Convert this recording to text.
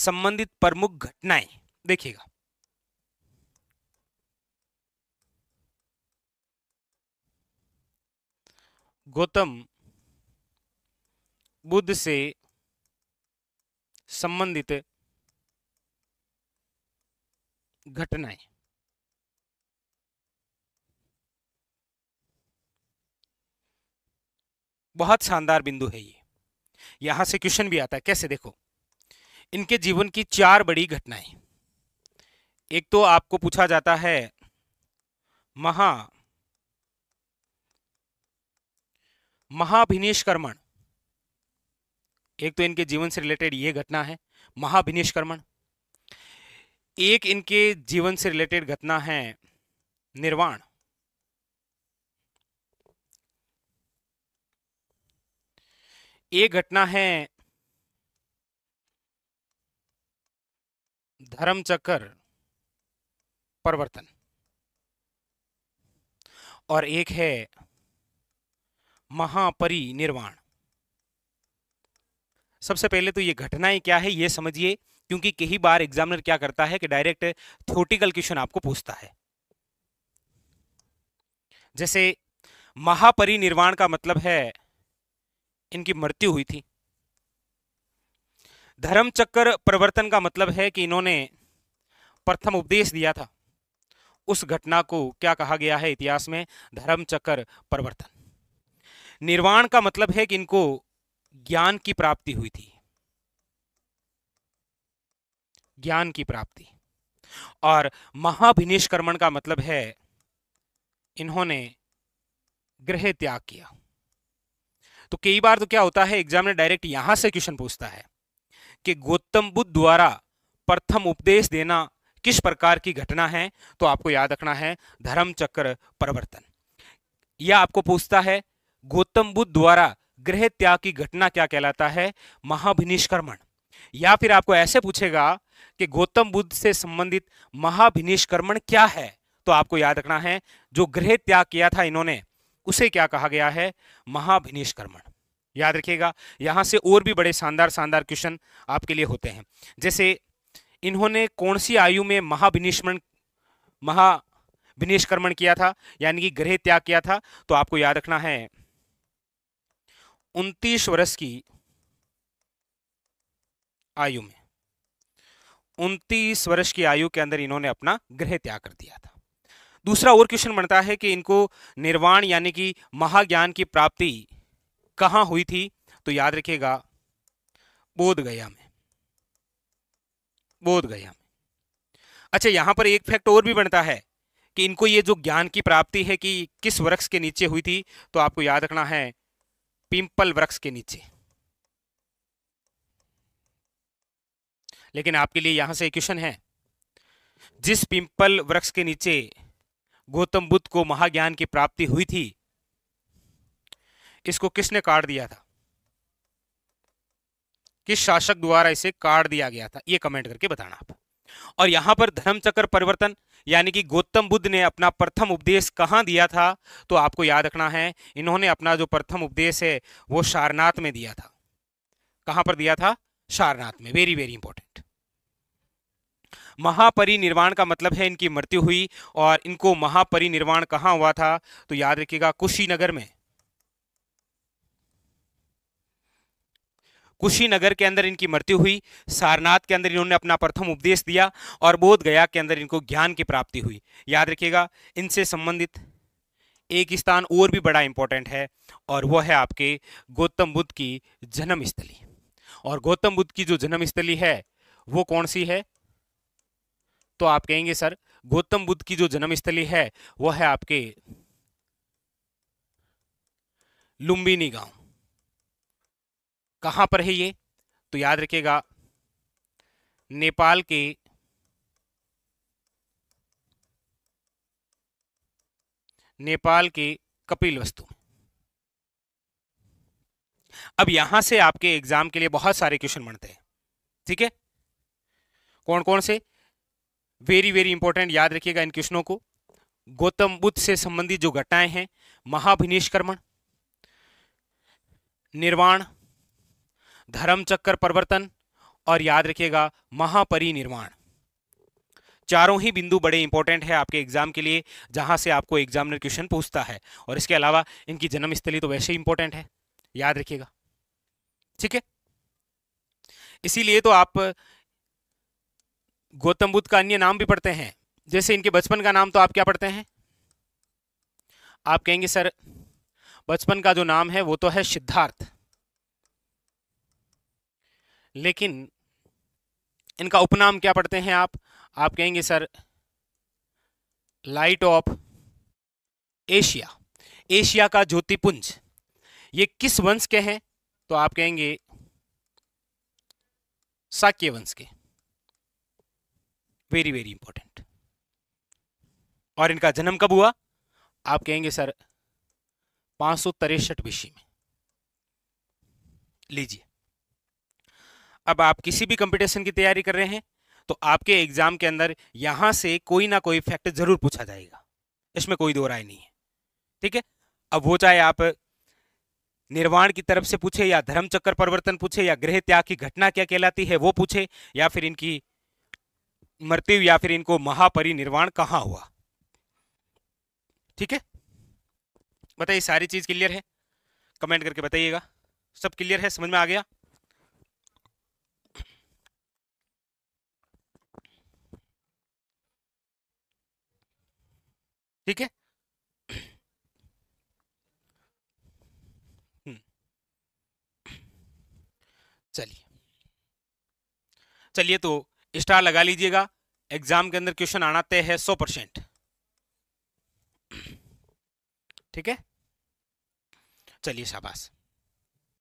संबंधित प्रमुख घटनाएं देखिएगा गौतम बुद्ध से संबंधित घटनाएं बहुत शानदार बिंदु है ये यहां से क्वेश्चन भी आता है कैसे देखो इनके जीवन की चार बड़ी घटनाएं एक तो आपको पूछा जाता है महा महाभिनेशकर्मण एक तो इनके जीवन से रिलेटेड ये घटना है महाभिनेशकर्मण एक इनके जीवन से रिलेटेड घटना है निर्वाण एक घटना है धर्म चक्कर और एक है महापरिनिर्वाण सबसे पहले तो ये घटनाएं क्या है ये समझिए क्योंकि कई बार एग्जामिनर क्या करता है कि डायरेक्ट थ्योटिकल क्वेश्चन आपको पूछता है जैसे महापरिनिर्वाण का मतलब है इनकी मृत्यु हुई थी धर्म चक्र प्रवर्तन का मतलब है कि इन्होंने प्रथम उपदेश दिया था उस घटना को क्या कहा गया है इतिहास में धर्म चक्र प्रवर्तन निर्वाण का मतलब है कि इनको ज्ञान की प्राप्ति हुई थी ज्ञान की प्राप्ति और महाभिनिष्कर्मण का मतलब है इन्होंने गृह त्याग किया तो कई बार तो क्या होता है एग्जाम में डायरेक्ट यहां से क्वेश्चन पूछता है कि गौतम बुद्ध द्वारा प्रथम उपदेश देना किस प्रकार की घटना है तो आपको याद रखना है धर्म चक्र परिवर्तन यह आपको पूछता है गौतम बुद्ध द्वारा गृह त्याग की घटना क्या कहलाता है महाभिनिष्कर्मण या फिर आपको ऐसे पूछेगा कि गौतम बुद्ध से संबंधित महाभिनिष्कर्मण क्या है तो आपको याद रखना है जो गृह त्याग किया था इन्होंने उसे क्या कहा गया है महाभिनिष्कर्मण याद रखिएगा यहाँ से और भी बड़े शानदार शानदार क्वेश्चन आपके लिए होते हैं जैसे इन्होंने कौन सी आयु में महाभिनिष्मण महा विनिष्कर्मण किया था यानी कि गृह त्याग किया था तो आपको याद रखना है उनतीस वर्ष की आयु में उनतीस वर्ष की आयु के अंदर इन्होंने अपना गृह त्याग कर दिया था दूसरा और क्वेश्चन बनता है कि इनको निर्वाण यानी कि महाज्ञान की प्राप्ति कहाँ हुई थी तो याद रखिएगा बोध गया में बोध गया में अच्छा यहां पर एक फैक्ट और भी बनता है कि इनको ये जो ज्ञान की प्राप्ति है कि किस वृक्ष के नीचे हुई थी तो आपको याद रखना है पिंपल वृक्ष के नीचे लेकिन आपके लिए यहां से क्वेश्चन है जिस पिंपल वृक्ष के नीचे गौतम बुद्ध को महाज्ञान की प्राप्ति हुई थी इसको किसने काट दिया था किस शासक द्वारा इसे काट दिया गया था ये कमेंट करके बताना आप और यहां पर धर्मचक्र परिवर्तन यानी कि गौतम बुद्ध ने अपना प्रथम उपदेश कहाँ दिया था तो आपको याद रखना है इन्होंने अपना जो प्रथम उपदेश है वो सारनाथ में दिया था कहाँ पर दिया था सारनाथ में वेरी वेरी इंपॉर्टेंट महापरिनिर्वाण का मतलब है इनकी मृत्यु हुई और इनको महापरिनिर्वाण कहां हुआ था तो याद रखिएगा कुशीनगर में कुशीनगर के अंदर इनकी मृत्यु हुई सारनाथ के अंदर इन्होंने अपना प्रथम उपदेश दिया और बोध गया के अंदर इनको ज्ञान की प्राप्ति हुई याद रखिएगा इनसे संबंधित एक स्थान और भी बड़ा इंपॉर्टेंट है और वह है आपके गौतम बुद्ध की जन्म स्थली और गौतम बुद्ध की जो जन्म स्थली है वो कौन सी है तो आप कहेंगे सर गौतम बुद्ध की जो जन्म स्थली है वह है आपके लुम्बिनी गांव कहाँ पर है ये तो याद रखिएगा नेपाल के नेपाल के कपिल वस्तु अब यहां से आपके एग्जाम के लिए बहुत सारे क्वेश्चन बनते हैं ठीक है कौन कौन से वेरी वेरी इंपॉर्टेंट याद रखिएगा इन क्वेश्चनों को गौतम बुद्ध से संबंधित जो घटनाएं हैं महाभिनिष्कर्मण निर्वाण धर्म चक्कर परिवर्तन और याद रखिएगा महापरिनिर्माण चारों ही बिंदु बड़े इंपॉर्टेंट है आपके एग्जाम के लिए जहां से आपको एग्जामिनर क्वेश्चन पूछता है और इसके अलावा इनकी जन्मस्थली तो वैसे ही इंपॉर्टेंट है याद रखिएगा ठीक है इसीलिए तो आप गौतम बुद्ध का अन्य नाम भी पढ़ते हैं जैसे इनके बचपन का नाम तो आप क्या पढ़ते हैं आप कहेंगे सर बचपन का जो नाम है वो तो है सिद्धार्थ लेकिन इनका उपनाम क्या पढ़ते हैं आप आप कहेंगे sir light of Asia Asia का ज्योतिपुंज ये किस वंश के हैं तो आप कहेंगे साक्य वंश के वेरी वेरी इंपॉर्टेंट और इनका जन्म कब हुआ आप कहेंगे सर पांच सौ तिरसठ में लीजिए अब आप किसी भी कंपटीशन की तैयारी कर रहे हैं तो आपके एग्जाम के अंदर यहां से कोई ना कोई फैक्ट जरूर पूछा जाएगा इसमें कोई दो राय नहीं है ठीक है अब वो चाहे आप निर्वाण की तरफ से पूछे या धर्म चक्कर परिवर्तन पूछे या गृह त्याग की घटना क्या कहलाती है वो पूछे या फिर इनकी मृत्यु या फिर इनको महापरिनिर्वाण कहाँ हुआ ठीक है बताइए सारी चीज क्लियर है कमेंट करके बताइएगा सब क्लियर है समझ में आ गया ठीक है हम्म। चलिए चलिए तो स्टार लगा लीजिएगा एग्जाम के अंदर क्वेश्चन आना तय है सौ परसेंट ठीक है चलिए शाबाश